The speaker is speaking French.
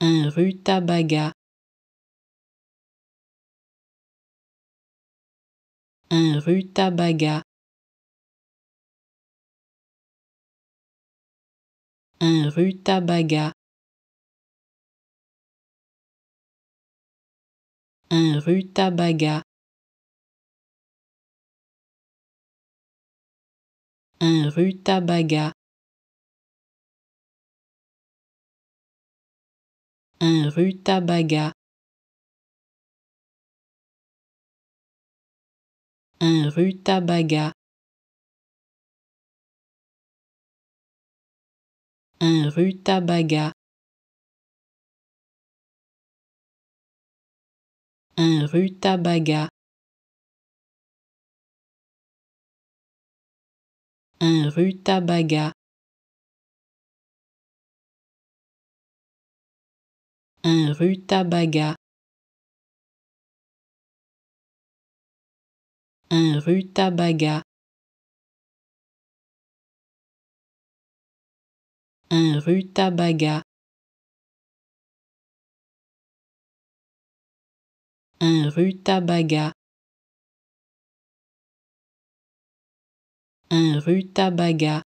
un rue rutabaga, un rue rutabaga, un rue rutabaga, un rutabaga. Un rutabaga. Tabaga un rue Tabaga un rue Tabaga un rue Tabaga un rue Tabaga un rutabaga, un Tabaga un rutabaga, un rutabaga, un Tabaga